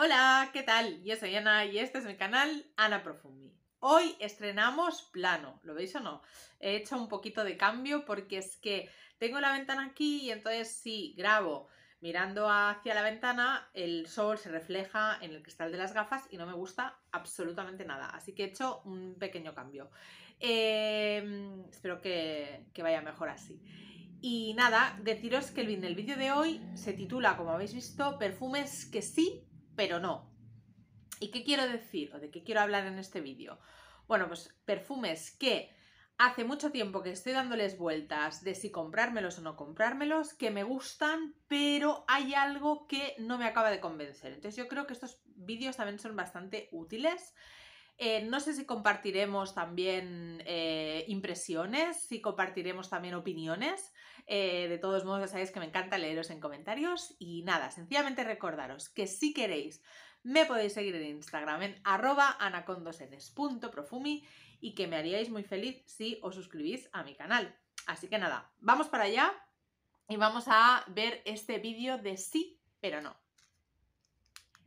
Hola, ¿qué tal? Yo soy Ana y este es mi canal Ana Profumi. Hoy estrenamos plano, ¿lo veis o no? He hecho un poquito de cambio porque es que tengo la ventana aquí y entonces si grabo mirando hacia la ventana, el sol se refleja en el cristal de las gafas y no me gusta absolutamente nada. Así que he hecho un pequeño cambio. Em, espero que, que vaya mejor así. Y nada, deciros que el vídeo de hoy se titula, como habéis visto, perfumes que sí pero no. ¿Y qué quiero decir o de qué quiero hablar en este vídeo? Bueno, pues perfumes que hace mucho tiempo que estoy dándoles vueltas de si comprármelos o no comprármelos, que me gustan, pero hay algo que no me acaba de convencer. Entonces yo creo que estos vídeos también son bastante útiles. Eh, no sé si compartiremos también eh, impresiones, si compartiremos también opiniones. Eh, de todos modos, ya sabéis que me encanta leeros en comentarios. Y nada, sencillamente recordaros que si queréis me podéis seguir en Instagram en arroba y que me haríais muy feliz si os suscribís a mi canal. Así que nada, vamos para allá y vamos a ver este vídeo de sí, pero no.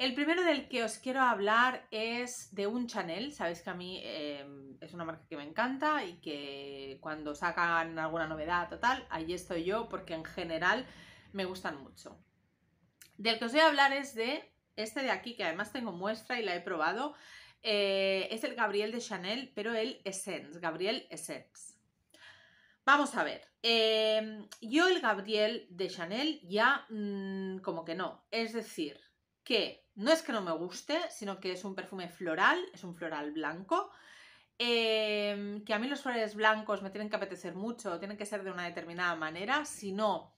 El primero del que os quiero hablar es de un Chanel. Sabéis que a mí em, es una marca que me encanta y que cuando sacan alguna novedad total, ahí estoy yo porque en general me gustan mucho. Del que os voy a hablar es de este de aquí, que además tengo muestra y la he probado. Eh, es el Gabriel de Chanel, pero el Essence, Gabriel Essence. Vamos a ver, em, yo el Gabriel de Chanel ya mm, como que no, es decir, que no es que no me guste, sino que es un perfume floral, es un floral blanco. Em, que a mí los flores blancos me tienen que apetecer mucho, tienen que ser de una determinada manera, si no,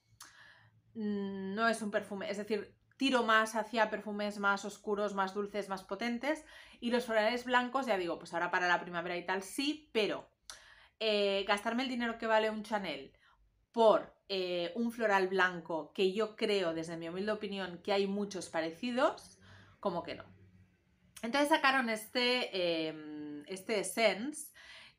mm, no es un perfume, es decir, tiro más hacia perfumes más oscuros, más dulces, más potentes, y los florales blancos, ya digo, pues ahora para la primavera y tal sí, pero eh, gastarme el dinero que vale un Chanel por eh, un floral blanco, que yo creo, desde mi humilde opinión, que hay muchos parecidos, como que no. Entonces sacaron este, em, este Essence,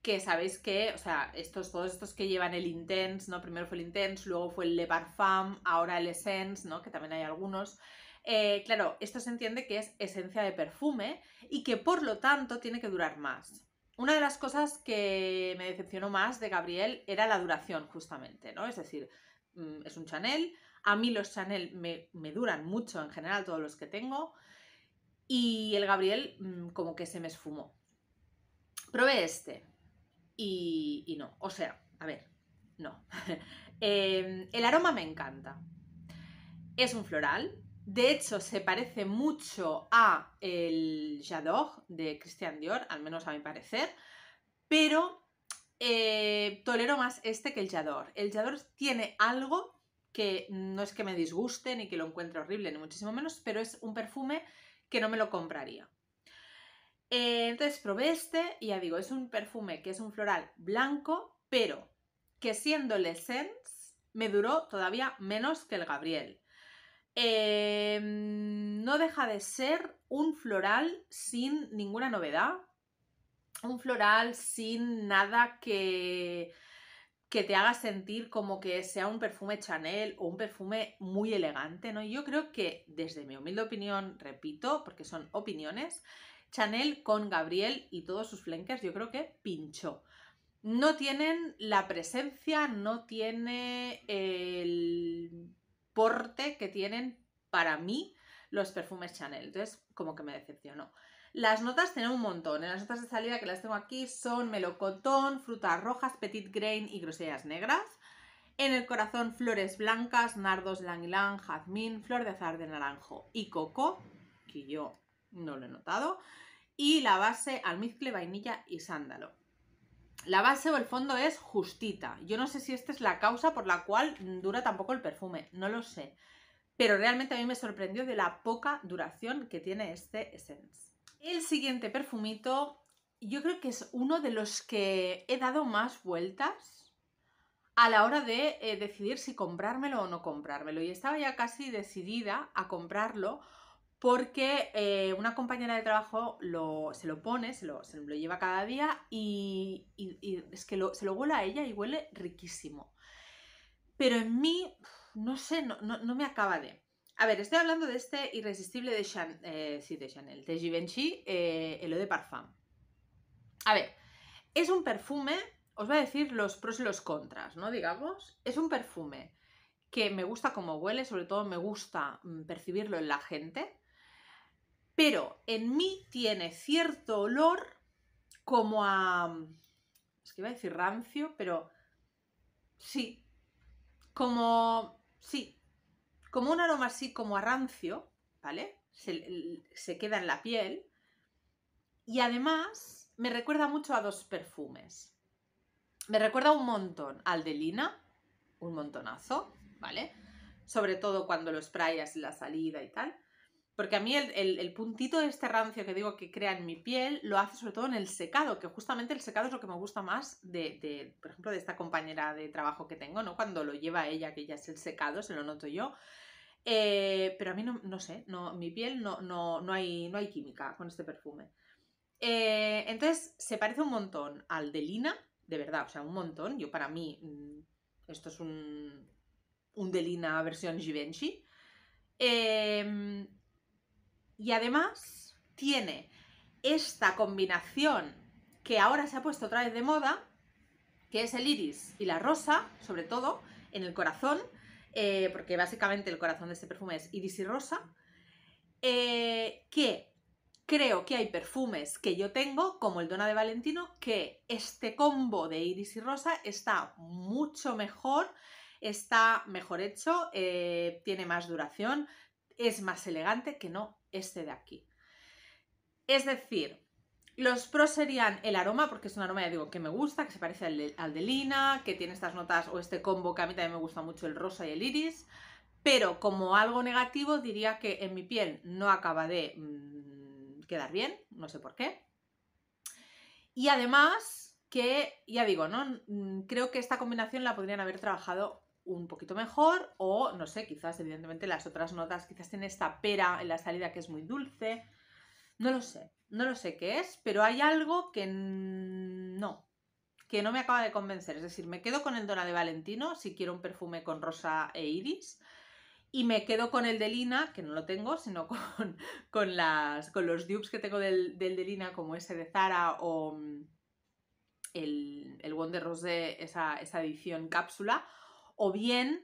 que sabéis que, o sea, estos, todos estos que llevan el Intense, ¿no? Primero fue el Intense, luego fue el Le Parfum, ahora el Essence, ¿no? Que también hay algunos. Eh, claro, esto se entiende que es esencia de perfume y que por lo tanto tiene que durar más. Una de las cosas que me decepcionó más de Gabriel era la duración, justamente, ¿no? Es decir, mm, es un Chanel, a mí los Chanel me, me duran mucho en general todos los que tengo, y el Gabriel mm, como que se me esfumó. Probé este y, no, o sea, a ver, no. Em, el aroma me encanta. Es un floral, de hecho se parece mucho a el J'adore de Christian Dior, al menos a mi parecer, pero eh, tolero más este que el J'adore. El J'adore tiene algo que no es que me disguste ni que lo encuentre horrible, ni muchísimo menos, pero es un perfume que no me lo compraría. Eh, entonces probé este y ya digo, es un perfume que es un floral blanco, pero que siendo Essence me duró todavía menos que el Gabriel. Em, no deja de ser un floral sin ninguna novedad, un floral sin nada que que te haga sentir como que sea un perfume Chanel o un perfume muy elegante, ¿no? Yo creo que, desde mi humilde opinión, repito, porque son opiniones, Chanel con Gabriel y todos sus flankers, yo creo que pinchó. No tienen la presencia, no tiene el porte que tienen para mí los perfumes Chanel. Entonces, como que me decepcionó. Las notas tienen un montón. En ¿eh? las notas de salida que las tengo aquí son melocotón, frutas rojas, petit grain y grosellas negras. En el corazón, flores blancas, nardos, langilán, jazmín, flor de azar de naranjo y coco, que yo no lo he notado. Y la base, almizcle, vainilla y sándalo. La base o el fondo es justita. Yo no sé si esta es la causa por la cual dura tampoco el perfume, no lo sé. Pero realmente a mí me sorprendió de la poca duración que tiene este Essence. El siguiente perfumito, yo creo que es uno de los que he dado más vueltas a la hora de eh, decidir si comprármelo o no comprármelo. Y estaba ya casi decidida a comprarlo porque eh, una compañera de trabajo se lo pone, se lo, lleva cada día y, es que se lo huele a ella y huele riquísimo. Pero en mí, no sé, no me acaba de. A ver, estoy hablando de este irresistible de, eh, de Chanel, de Givenchy, eh, el el de Parfum. A ver, es un perfume, os voy a decir los pros y los contras, ¿no? Digamos, es un perfume que me gusta como huele, sobre todo me gusta mm, percibirlo en la gente, pero en mí tiene cierto olor como a... Es que iba a decir rancio, pero sí, como... Sí, como un aroma así como a rancio, ¿vale? Se, queda en la piel. Y además me recuerda mucho a dos perfumes. Me recuerda un montón al de Lina, un montonazo, ¿vale? Sobre todo cuando lo sprayas la salida y tal. Porque a mí el, puntito de este rancio que digo que crea en mi piel lo hace sobre todo en el secado, que justamente el secado es lo que me gusta más de, de, por ejemplo, de esta compañera de trabajo que tengo, ¿no? Cuando lo lleva ella, que ya es el secado, se lo noto yo, eh, pero a mí no, sé, mi piel no, hay, no hay química con este perfume. Eh, entonces, se parece un montón al de Lina, de verdad, o sea, un montón. Yo para mí, mm, esto es un, un de Lina versión Givenchy. Eh, y además tiene esta combinación que ahora se ha puesto otra vez de moda, que es el iris y la rosa, sobre todo, en el corazón, eh, porque básicamente el corazón de este perfume es iris y rosa, eh, que creo que hay perfumes que yo tengo, como el Dona de Valentino, que este combo de iris y rosa está mucho mejor, está mejor hecho, eh, tiene más duración, es más elegante que no este de aquí. Es decir, los pros serían el aroma, porque es un aroma, ya digo, que me gusta, que se parece al de, lina, que tiene estas notas o este combo que a mí también me gusta mucho, el rosa y el iris. Pero como algo negativo diría que en mi piel no acaba de mm, quedar bien, no sé por qué. Y además que, ya digo, ¿no? Mm, creo que esta combinación la podrían haber trabajado un poquito mejor o, no sé, quizás evidentemente las otras notas, quizás tiene esta pera en la salida que es muy dulce, no lo sé no lo sé qué es, pero hay algo que no, que no me acaba de convencer. Es decir, me quedo con el Dona de Valentino si quiero un perfume con rosa e iris. Y me quedo con el de Lina, que no lo tengo, sino con, las, con los dupes que tengo del, de Lina, como ese de Zara o mm, el, el Wonder Rose, esa, esa edición cápsula, o bien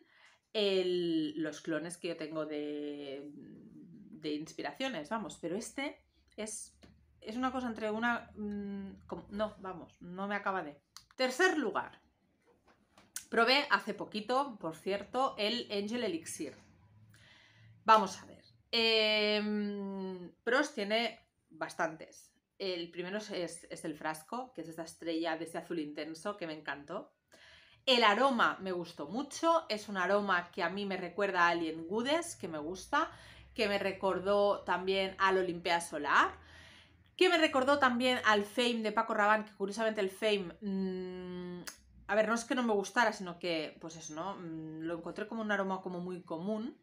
los clones que yo tengo de, de inspiraciones, vamos. Pero este es es una cosa entre una... Mm, no, vamos, no me acaba de... Tercer lugar. Probé hace poquito, por cierto, el Angel Elixir. Vamos a ver. Em, pros tiene bastantes. El primero es, el frasco, que es esta estrella de ese azul intenso que me encantó. El aroma me gustó mucho, es un aroma que a mí me recuerda a Alien gudes que me gusta, que me recordó también al Olimpia Solar que me recordó también al Fame de Paco Rabanne, que curiosamente el Fame... Mm, a ver, no es que no me gustara, sino que, pues eso, ¿no? Mm, lo encontré como un aroma como muy común,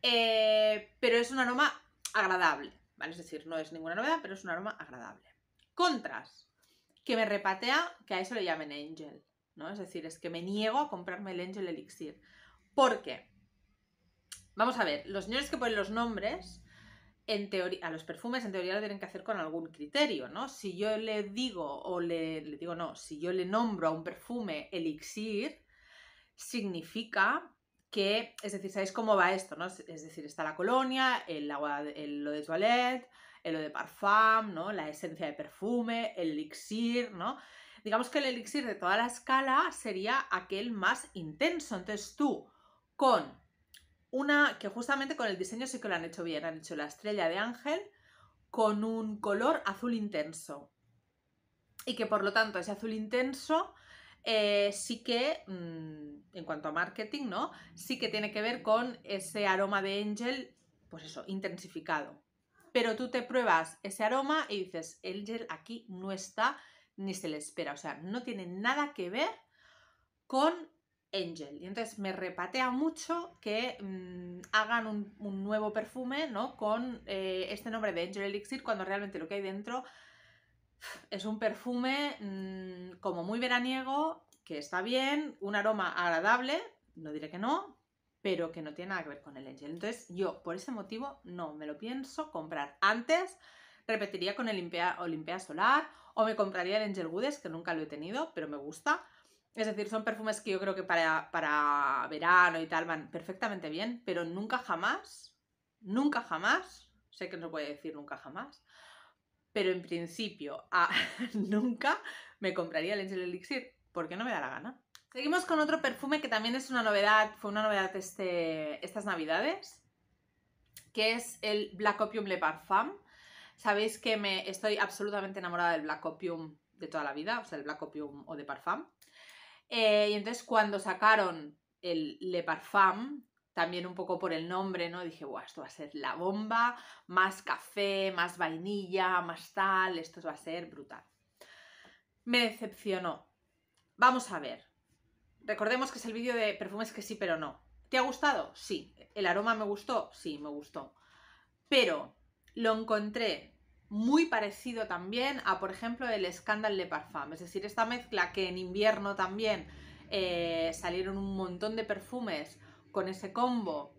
eh, pero es un aroma agradable, ¿vale? Es decir, no es ninguna novedad, pero es un aroma agradable. Contras, que me repatea que a eso le llamen Angel, ¿no? Es decir, es que me niego a comprarme el Angel Elixir. ¿Por qué? Vamos a ver, los señores que ponen los nombres en teoría, a los perfumes en teoría lo tienen que hacer con algún criterio, ¿no? Si yo le digo o le, digo no, si yo le nombro a un perfume elixir, significa que, es decir, ¿sabéis cómo va esto? No? Es decir, está la colonia, el agua, el, lo de toilette, el lo de parfum, ¿no? La esencia de perfume, el elixir, ¿no? Digamos que el elixir de toda la escala sería aquel más intenso. Entonces tú, con una que justamente con el diseño sí que lo han hecho bien. Han hecho la estrella de ángel con un color azul intenso. Y que por lo tanto ese azul intenso eh, sí que, mm, en cuanto a marketing, ¿no? Sí que tiene que ver con ese aroma de Angel, pues eso, intensificado. Pero tú te pruebas ese aroma y dices, Angel aquí no está ni se le espera. O sea, no tiene nada que ver con Angel. Y entonces me repatea mucho que mm, hagan un, nuevo perfume ¿no? con eh, este nombre de Angel Elixir cuando realmente lo que hay dentro es un perfume mm, como muy veraniego, que está bien, un aroma agradable, no diré que no, pero que no tiene nada que ver con el Angel. Entonces yo por ese motivo no me lo pienso comprar. Antes repetiría con el Olimpia, Olimpia Solar o me compraría el Angel Woods, que nunca lo he tenido, pero me gusta es decir, son perfumes que yo creo que para, para verano y tal van perfectamente bien, pero nunca jamás, nunca jamás, sé que no puede decir nunca jamás, pero en principio nunca me compraría el Angel Elixir porque no me da la gana. Seguimos con otro perfume que también es una novedad, fue una novedad este, estas navidades, que es el Black Opium Le Parfum. Sabéis que me estoy absolutamente enamorada del Black Opium de toda la vida, o sea, el Black Opium o de Parfum. Eh, y entonces cuando sacaron el Le Parfum, también un poco por el nombre, ¿no? Dije, Buah, esto va a ser la bomba, más café, más vainilla, más tal, esto va a ser brutal. Me decepcionó. Vamos a ver. Recordemos que es el vídeo de perfumes que sí, pero no. ¿Te ha gustado? Sí. ¿El aroma me gustó? Sí, me gustó. Pero lo encontré muy parecido también a, por ejemplo, el escándalo de Parfum. Es decir, esta mezcla que en invierno también eh, salieron un montón de perfumes con ese combo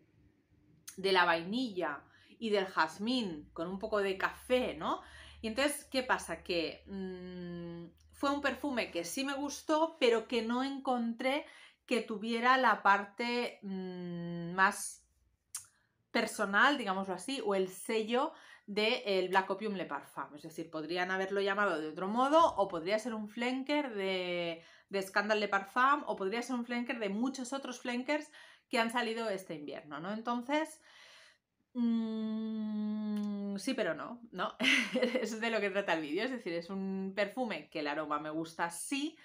de la vainilla y del jazmín con un poco de café, ¿no? Y entonces, ¿qué pasa? Que mm, fue un perfume que sí me gustó, pero que no encontré que tuviera la parte mm, más personal, digámoslo así, o el sello de el Black Opium Le Parfum Es decir, podrían haberlo llamado de otro modo, o podría ser un flanker de, de Le Parfum o podría ser un flanker de muchos otros flankers que han salido este invierno, ¿no? Entonces. Mm, sí, pero no, ¿no? es de lo que trata el vídeo, es decir, es un perfume que el aroma me gusta, sí,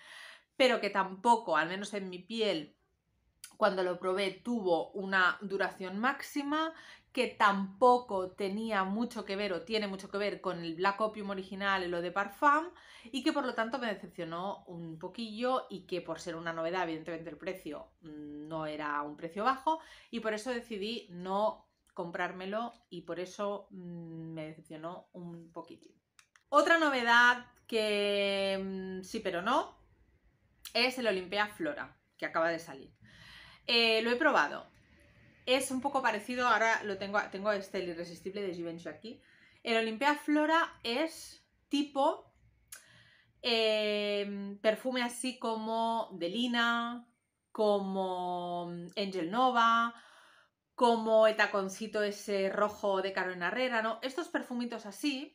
pero que tampoco, al menos en mi piel, cuando lo probé tuvo una duración máxima que tampoco tenía mucho que ver o tiene mucho que ver con el Black Opium original en lo de Parfum y que por lo tanto me decepcionó un poquillo y que por ser una novedad evidentemente el precio mm, no era un precio bajo y por eso decidí no comprármelo y por eso mm, me decepcionó un poquitín. Otra novedad que mm, sí pero no es el Olimpia Flora que acaba de salir. Eh, lo he probado es un poco parecido, ahora lo tengo, tengo este, el irresistible de Givenchy aquí. El Olimpia Flora es tipo em, perfume así como de lina, como Angel Nova, como el taconcito ese rojo de Carolina Herrera, ¿no? Estos perfumitos así,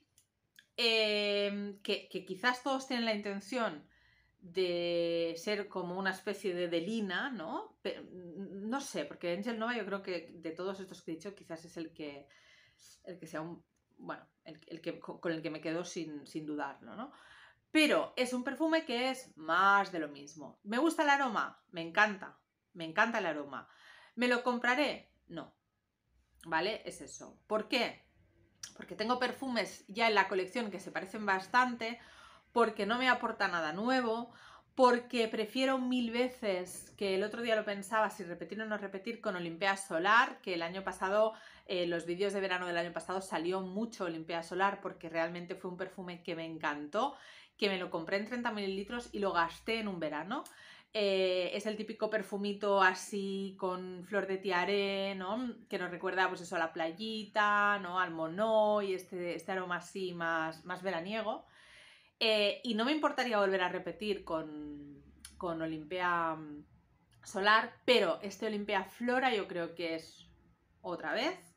em, que, quizás todos tienen la intención de ser como una especie de, Delina ¿no? no sé, porque Angel Nova yo creo que de todos estos que he dicho quizás es el que, el que sea un, bueno, el, que, con el que me quedo sin, sin dudarlo, ¿no? Pero es un perfume que es más de lo mismo. ¿Me gusta el aroma? Me encanta, me encanta el aroma. ¿Me lo compraré? No. ¿Vale? Es eso. ¿Por qué? Porque tengo perfumes ya en la colección que se parecen bastante, porque no me aporta nada nuevo, porque prefiero mil veces, que el otro día lo pensaba, si repetir o no repetir, con Olimpia Solar, que el año pasado, eh, los vídeos de verano del año pasado salió mucho Olimpia Solar, porque realmente fue un perfume que me encantó, que me lo compré en 30 mililitros y lo gasté en un verano. Eh, es el típico perfumito así con flor de tiaré, ¿no? Que nos recuerda, pues eso, a la playita, ¿no? Al mono y este, este, aroma así más veraniego. Eh, y no me importaría volver a repetir con, con Olimpia mm, Solar, pero este Olimpia Flora yo creo que es otra vez.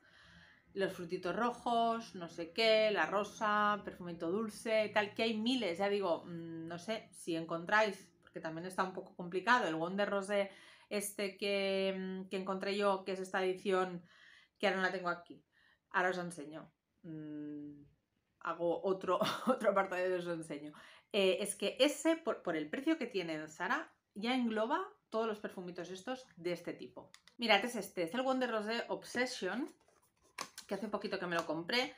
Los frutitos rojos, no sé qué, la rosa, perfumito dulce, tal, que hay miles, ya digo, mm, no sé si encontráis, porque también está un poco complicado, el Wonder Rose este que, mm, encontré yo, que es esta edición que ahora la tengo aquí, ahora os enseño hago otro, otro apartado y os enseño. Eh, es que ese, por, el precio que tiene SARA ya engloba todos los perfumitos estos de este tipo. Mirad, es este, es el Wonder Rose Obsession, que hace un poquito que me lo compré,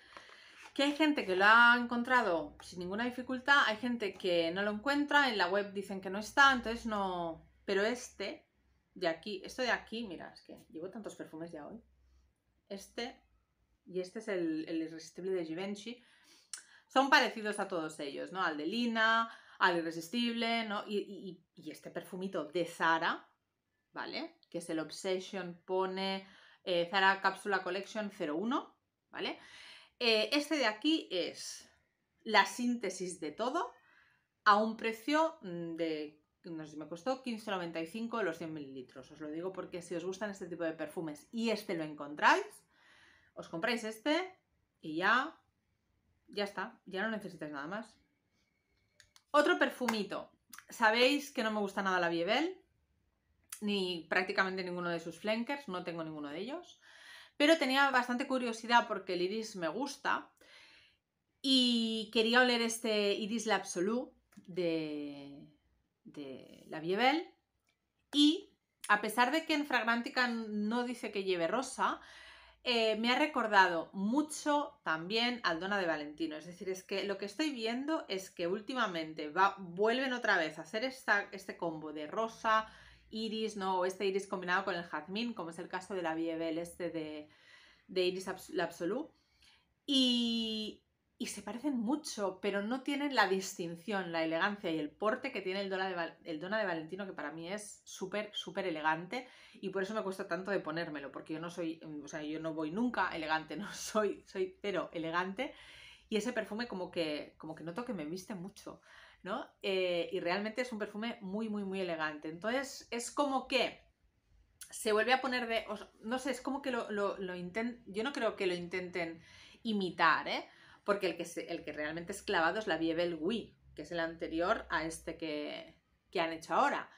que hay gente que lo ha encontrado sin ninguna dificultad, hay gente que no lo encuentra, en la web dicen que no está, entonces no... Pero este, de aquí, esto de aquí, mira, es que llevo tantos perfumes ya hoy. Este, y este es el, el irresistible de Givenchy, son parecidos a todos ellos, ¿no? Al de Lina, al irresistible, ¿no? Y, este perfumito de Zara, ¿vale? Que es el Obsession, pone eh, Zara Cápsula Collection 01, ¿vale? Eh, este de aquí es la síntesis de todo a un precio mm, de no sé, me costó 15,95 los 100 mililitros. Os lo digo porque si os gustan este tipo de perfumes y este lo encontráis, os compráis este y ya ya está, ya no necesitas nada más. Otro perfumito. Sabéis que no me gusta nada la Biebel, ni prácticamente ninguno de sus flankers, no tengo ninguno de ellos. Pero tenía bastante curiosidad porque el iris me gusta y quería oler este Iris L'Absolu de, de la Biebel, Y a pesar de que en Fragrantica no dice que lleve rosa, eh, me ha recordado mucho también al Dona de Valentino. Es decir, es que lo que estoy viendo es que últimamente va, vuelven otra vez a hacer esta, este combo de rosa, iris, ¿no? O este iris combinado con el jazmín, como es el caso de la vievel este de, Iris Abs Y, y se parecen mucho, pero no tienen la distinción, la elegancia y el porte que tiene el Dona de, el Dona de Valentino, que para mí es súper, súper elegante y por eso me cuesta tanto de ponérmelo, porque yo no soy, mm, o sea, yo no voy nunca elegante, no soy, soy pero elegante y ese perfume como que, como que noto que me viste mucho, ¿no? Eh, y realmente es un perfume muy, muy, muy elegante. Entonces es como que se vuelve a poner de, no sé, es como que lo, lo, lo yo no creo que lo intenten imitar, ¿eh? porque el que, el que realmente es clavado es la Biebel Wii, que es el anterior a este que, han hecho ahora.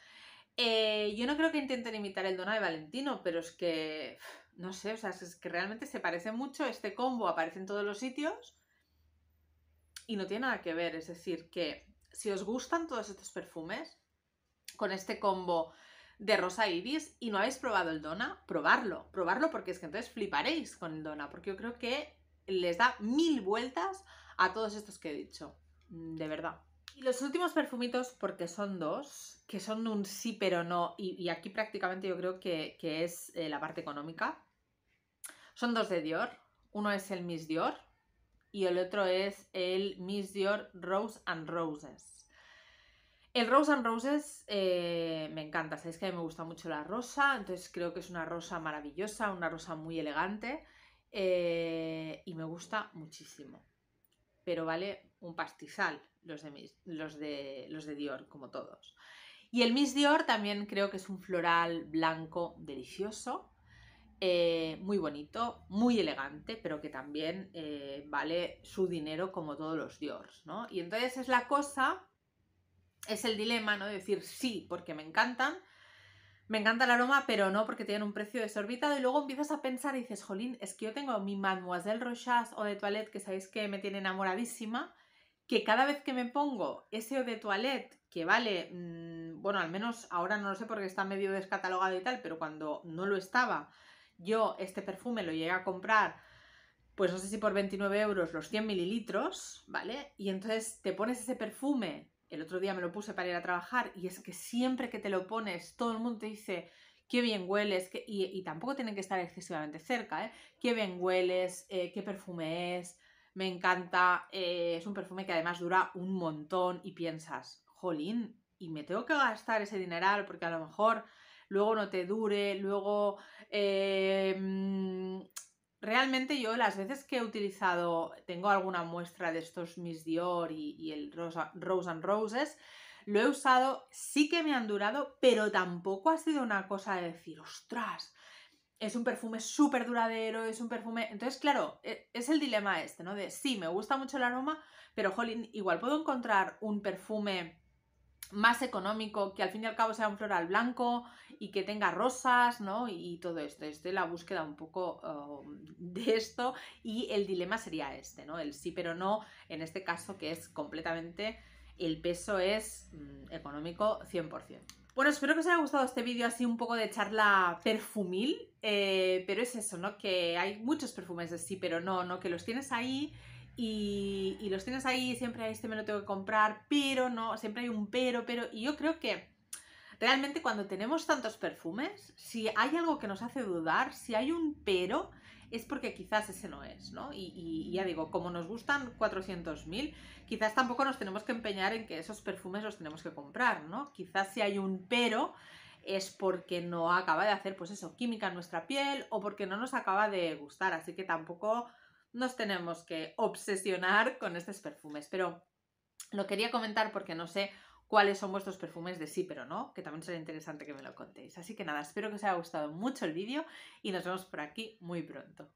Eh, yo no creo que intenten imitar el Dona de Valentino, pero es que, no sé, o sea, es que realmente se parece mucho, este combo aparece en todos los sitios y no tiene nada que ver, es decir, que si os gustan todos estos perfumes, con este combo de Rosa e Iris y no habéis probado el Dona, probarlo, probarlo porque es que entonces fliparéis con el Dona, porque yo creo que les da mil vueltas a todos estos que he dicho. Mm, de verdad. Y los últimos perfumitos, porque son dos, que son un sí pero no, y, aquí prácticamente yo creo que, es eh, la parte económica. Son dos de Dior. Uno es el Miss Dior y el otro es el Miss Dior Rose and Roses. El Rose and Roses eh, me encanta, sabéis que a mí me gusta mucho la rosa, entonces creo que es una rosa maravillosa, una rosa muy elegante. Eh, y me gusta muchísimo. Pero vale un pastizal los de, los, de, los de Dior, como todos. Y el Miss Dior también creo que es un floral blanco delicioso, eh, muy bonito, muy elegante, pero que también eh, vale su dinero como todos los Dior ¿no? Y entonces es la cosa, es el dilema, ¿no? De decir sí, porque me encantan, me encanta el aroma, pero no porque tienen un precio desorbitado. Y luego empiezas a pensar y dices, jolín, es que yo tengo mi Mademoiselle Rochas o de Toilette, que sabéis que me tiene enamoradísima, que cada vez que me pongo ese o de Toilette, que vale, mm, bueno, al menos ahora no lo sé porque está medio descatalogado y tal, pero cuando no lo estaba, yo este perfume lo llegué a comprar pues no sé si por 29 euros los 100 mililitros, ¿vale? Y entonces te pones ese perfume el otro día me lo puse para ir a trabajar y es que siempre que te lo pones, todo el mundo te dice, qué bien hueles, y, tampoco tienen que estar excesivamente cerca, ¿eh? qué bien hueles, eh, qué perfume es, me encanta, eh, es un perfume que además dura un montón y piensas, jolín, y me tengo que gastar ese dineral porque a lo mejor luego no te dure, luego... Eh, mm, realmente yo las veces que he utilizado, tengo alguna muestra de estos Miss Dior y, el Rose, Rose and Roses, lo he usado, sí que me han durado, pero tampoco ha sido una cosa de decir, ostras, es un perfume súper duradero, es un perfume... Entonces, claro, e, es el dilema este, ¿no? De sí, me gusta mucho el aroma, pero, jolín, igual puedo encontrar un perfume más económico, que al fin y al cabo sea un floral blanco y que tenga rosas, ¿no? Y, todo esto, Estoy la búsqueda un poco um, de esto y el dilema sería este, ¿no? El sí pero no, en este caso que es completamente, el peso es mm, económico 100%. Bueno, espero que os haya gustado este vídeo así un poco de charla perfumil, eh, pero es eso, ¿no? Que hay muchos perfumes de sí pero no, ¿no? Que los tienes ahí y, los tienes ahí, siempre este me lo tengo que comprar, pero no, siempre hay un pero, pero, y yo creo que realmente cuando tenemos tantos perfumes, si hay algo que nos hace dudar, si hay un pero, es porque quizás ese no es, ¿no? Y, y ya digo, como nos gustan 400.000, quizás tampoco nos tenemos que empeñar en que esos perfumes los tenemos que comprar, ¿no? Quizás si hay un pero es porque no acaba de hacer, pues eso, química en nuestra piel o porque no nos acaba de gustar, así que tampoco nos tenemos que obsesionar con estos perfumes. Pero lo quería comentar porque no sé cuáles son vuestros perfumes de sí pero no, que también sería interesante que me lo contéis. Así que nada, espero que os haya gustado mucho el vídeo y nos vemos por aquí muy pronto.